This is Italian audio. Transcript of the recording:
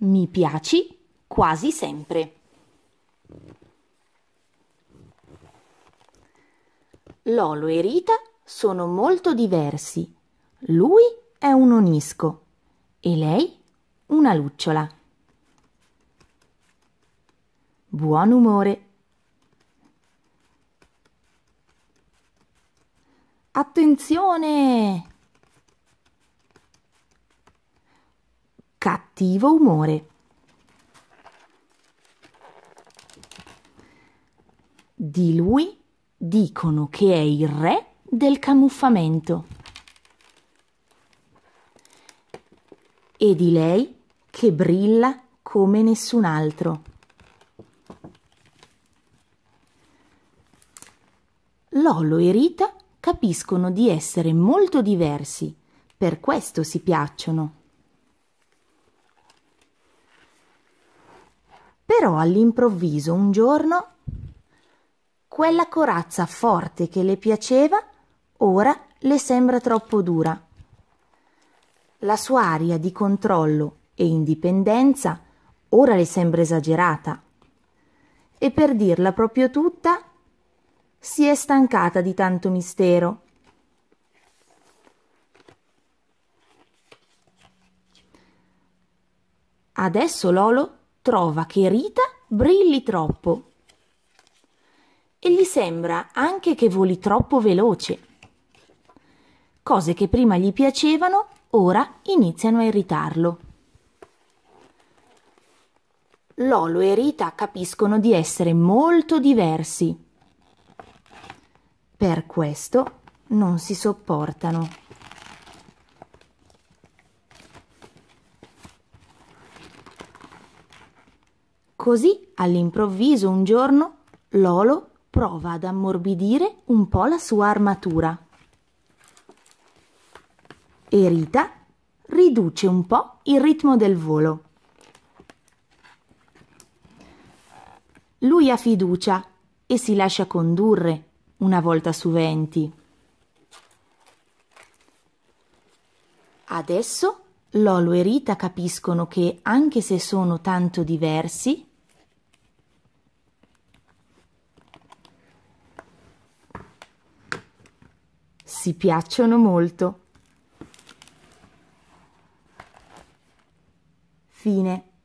Mi piaci quasi sempre. Lolo e Rita sono molto diversi. Lui è un onisco e lei una lucciola. Buon umore. Attenzione! cattivo umore. Di lui dicono che è il re del camuffamento. E di lei che brilla come nessun altro. Lolo e Rita capiscono di essere molto diversi, per questo si piacciono. Però all'improvviso un giorno quella corazza forte che le piaceva ora le sembra troppo dura. La sua aria di controllo e indipendenza ora le sembra esagerata. E per dirla proprio tutta, si è stancata di tanto mistero. Adesso Lolo trova che Rita brilli troppo e gli sembra anche che voli troppo veloce. Cose che prima gli piacevano ora iniziano a irritarlo. Lolo e Rita capiscono di essere molto diversi. Per questo non si sopportano. Così, all'improvviso, un giorno, Lolo prova ad ammorbidire un po' la sua armatura. E Rita riduce un po' il ritmo del volo. Lui ha fiducia e si lascia condurre una volta su venti. Adesso Lolo e Rita capiscono che, anche se sono tanto diversi, si piacciono molto. Fine.